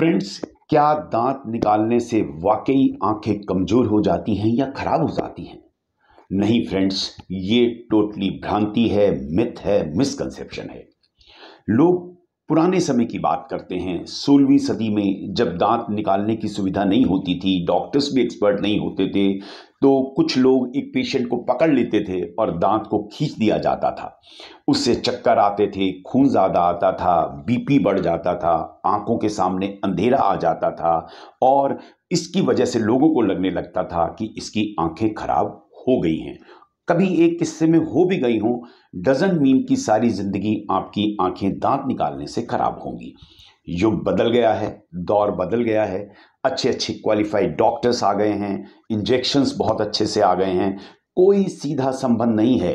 friends क्या दांत निकालने से वाकई आंखें कमज़ोर हो जाती हैं या खराब हो जाती हैं नहीं फ्रेंड्स ये टोटली भ्रांति है मिथ है मिसकंसेप्शन है लोग पुराने समय की बात करते हैं सोलहवीं सदी में जब दांत निकालने की सुविधा नहीं होती थी डॉक्टर्स भी एक्सपर्ट नहीं होते थे तो कुछ लोग एक पेशेंट को पकड़ लेते थे और दांत को खींच दिया जाता था उससे चक्कर आते थे खून ज़्यादा आता था बीपी बढ़ जाता था आंखों के सामने अंधेरा आ जाता था और इसकी वजह से लोगों को लगने लगता था कि इसकी आंखें खराब हो गई हैं कभी एक किस्से में हो भी गई हों डजन मीन की सारी ज़िंदगी आपकी आंखें दांत निकालने से खराब होंगी युग बदल गया है दौर बदल गया है अच्छे अच्छे क्वालिफाइड डॉक्टर्स आ गए हैं इंजेक्शंस बहुत अच्छे से आ गए हैं कोई सीधा संबंध नहीं है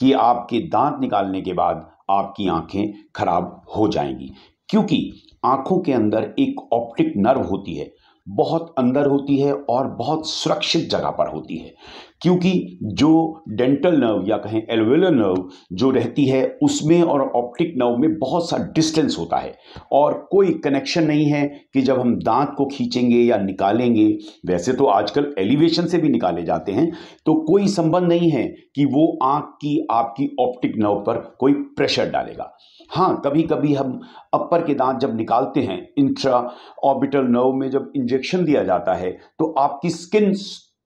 कि आपके दांत निकालने के बाद आपकी आंखें खराब हो जाएंगी क्योंकि आंखों के अंदर एक ऑप्टिक नर्व होती है बहुत अंदर होती है और बहुत सुरक्षित जगह पर होती है क्योंकि जो डेंटल नर्व या कहें एलवेलर नर्व जो रहती है उसमें और ऑप्टिक नर्व में बहुत सा डिस्टेंस होता है और कोई कनेक्शन नहीं है कि जब हम दांत को खींचेंगे या निकालेंगे वैसे तो आजकल एलिवेशन से भी निकाले जाते हैं तो कोई संबंध नहीं है कि वो आँख की आपकी ऑप्टिक नर्व पर कोई प्रेशर डालेगा हाँ कभी कभी हम अपर के दांत जब निकालते हैं इंट्रा ऑर्बिटल नर्व में जब इंजेक्शन दिया जाता है तो आपकी स्किन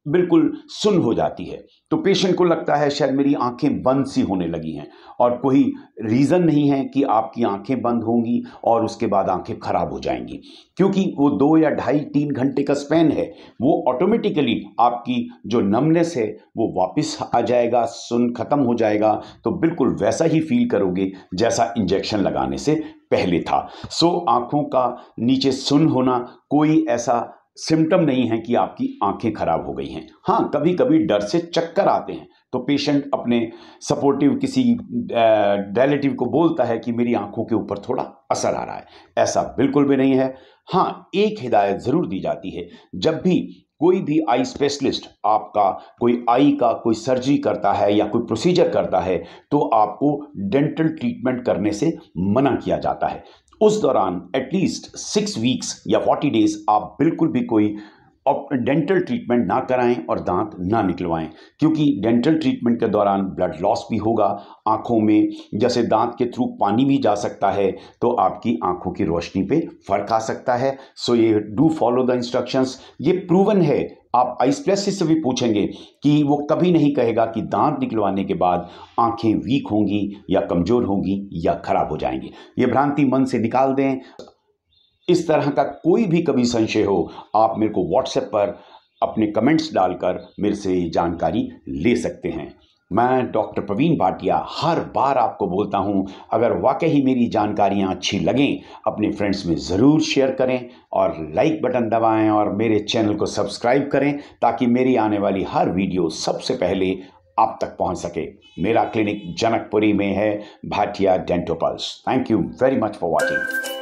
बिल्कुल सुन हो जाती है तो पेशेंट को लगता है शायद मेरी आंखें बंद सी होने लगी हैं और कोई रीज़न नहीं है कि आपकी आंखें बंद होंगी और उसके बाद आंखें खराब हो जाएंगी क्योंकि वो दो या ढाई तीन घंटे का स्पेन है वो ऑटोमेटिकली आपकी जो नमनेस है वो वापस आ जाएगा सुन ख़त्म हो जाएगा तो बिल्कुल वैसा ही फील करोगे जैसा इंजेक्शन लगाने से पहले था सो आँखों का नीचे सुन होना कोई ऐसा सिम्टम नहीं है कि आपकी आंखें खराब हो गई हैं हाँ कभी कभी डर से चक्कर आते हैं तो पेशेंट अपने सपोर्टिव किसी रिलेटिव को बोलता है कि मेरी आंखों के ऊपर थोड़ा असर आ रहा है ऐसा बिल्कुल भी नहीं है हाँ एक हिदायत ज़रूर दी जाती है जब भी कोई भी आई स्पेशलिस्ट आपका कोई आई का कोई सर्जरी करता है या कोई प्रोसीजर करता है तो आपको डेंटल ट्रीटमेंट करने से मना किया जाता है उस दौरान एटलीस्ट सिक्स वीक्स या फोर्टी डेज आप बिल्कुल भी कोई डेंटल ट्रीटमेंट ना कराएं और दांत ना निकलवाएं क्योंकि डेंटल ट्रीटमेंट के दौरान ब्लड लॉस भी होगा आंखों में जैसे दांत के थ्रू पानी भी जा सकता है तो आपकी आंखों की रोशनी पे फर्क आ सकता है सो ये डू फॉलो द इंस्ट्रक्शंस ये प्रूवन है आप आइसप्लेसिस से भी पूछेंगे कि वो कभी नहीं कहेगा कि दांत निकलवाने के बाद आंखें वीक होंगी या कमज़ोर होंगी या खराब हो जाएंगी ये भ्रांति मन से निकाल दें इस तरह का कोई भी कभी संशय हो आप मेरे को व्हाट्सएप पर अपने कमेंट्स डालकर मेरे से ये जानकारी ले सकते हैं मैं डॉक्टर प्रवीण भाटिया हर बार आपको बोलता हूं अगर वाकई मेरी जानकारियां अच्छी लगें अपने फ्रेंड्स में ज़रूर शेयर करें और लाइक बटन दबाएं और मेरे चैनल को सब्सक्राइब करें ताकि मेरी आने वाली हर वीडियो सबसे पहले आप तक पहुंच सके मेरा क्लिनिक जनकपुरी में है भाटिया डेंटोपल्स thank you very much for watching